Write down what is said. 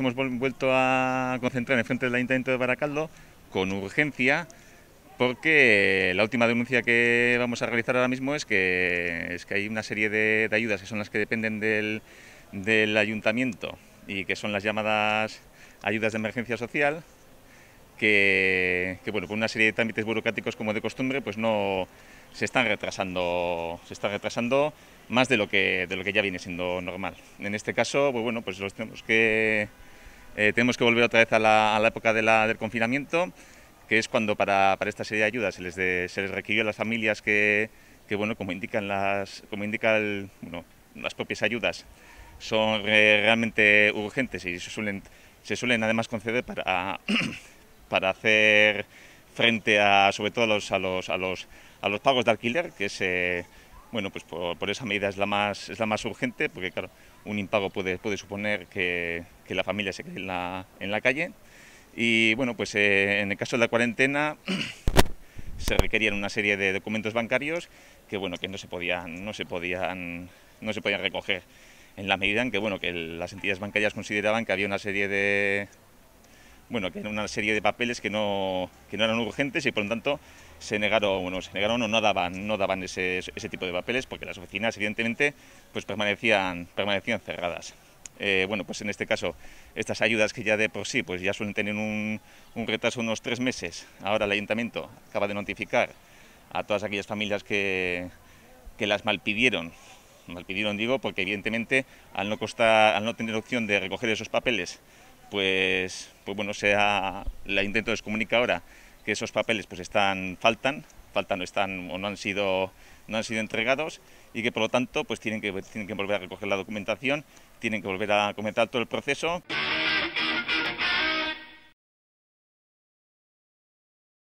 hemos vuelto a concentrar en frente del Ayuntamiento de Baracaldo con urgencia porque la última denuncia que vamos a realizar ahora mismo es que, es que hay una serie de, ayudas que son las que dependen del, ayuntamiento y que son las llamadas ayudas de emergencia social, que, que, bueno, con una serie de trámites burocráticos como de costumbre, pues no se están retrasando, se están retrasando más de lo que de lo que ya viene siendo normal. En este caso, pues bueno, pues los tenemos que eh, tenemos que volver otra vez a la, a la época de la, del confinamiento, que es cuando para, para esta serie de ayudas se les, se les requirió a las familias que, que bueno, como indican las, como indica bueno, las propias ayudas, son eh, realmente urgentes y se suelen, se suelen además conceder para, para hacer frente a, sobre todo los, a los, a los, a los pagos de alquiler, que se bueno, pues por, esa medida es la más, es la más urgente, porque claro, un impago puede, puede suponer que, que la familia se quede en la, en la calle. Y bueno, pues eh, en el caso de la cuarentena se requerían una serie de documentos bancarios que bueno, que no se podían, no se podían, no se podían recoger en la medida en que bueno, que las entidades bancarias consideraban que había una serie de, bueno, que una serie de papeles que no, que no eran urgentes y por lo tanto se negaron, bueno, se negaron o no daban, no daban ese, ese tipo de papeles porque las oficinas evidentemente pues permanecían, permanecían cerradas. Eh, bueno, pues en este caso, estas ayudas que ya de por sí pues ya suelen tener un, un retraso unos tres meses. Ahora el ayuntamiento acaba de notificar a todas aquellas familias que, que las malpidieron malpidieron digo porque evidentemente al no costa al no tener opción de recoger esos papeles pues, pues bueno, sea, la intento descomunicar ahora que esos papeles pues están, faltan, faltan están, o no han sido no han sido entregados y que por lo tanto pues tienen que, tienen que volver a recoger la documentación, tienen que volver a comentar todo el proceso.